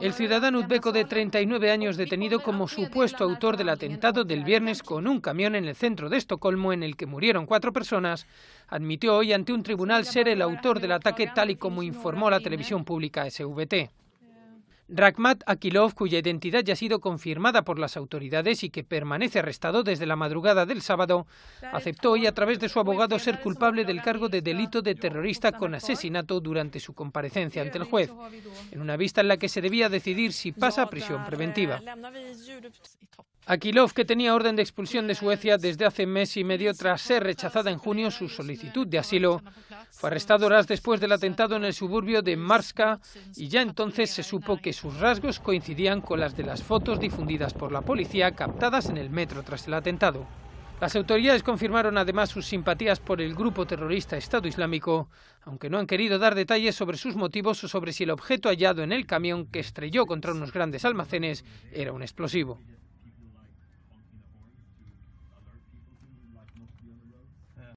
El ciudadano uzbeco de 39 años detenido como supuesto autor del atentado del viernes con un camión en el centro de Estocolmo en el que murieron cuatro personas, admitió hoy ante un tribunal ser el autor del ataque tal y como informó la televisión pública SVT. Rakhmat Akilov, cuya identidad ya ha sido confirmada por las autoridades y que permanece arrestado desde la madrugada del sábado, aceptó hoy a través de su abogado ser culpable del cargo de delito de terrorista con asesinato durante su comparecencia ante el juez, en una vista en la que se debía decidir si pasa a prisión preventiva. Akilov, que tenía orden de expulsión de Suecia desde hace mes y medio tras ser rechazada en junio su solicitud de asilo, fue arrestado horas después del atentado en el suburbio de Marska y ya entonces se supo que sus rasgos coincidían con las de las fotos difundidas por la policía captadas en el metro tras el atentado. Las autoridades confirmaron además sus simpatías por el grupo terrorista Estado Islámico, aunque no han querido dar detalles sobre sus motivos o sobre si el objeto hallado en el camión que estrelló contra unos grandes almacenes era un explosivo.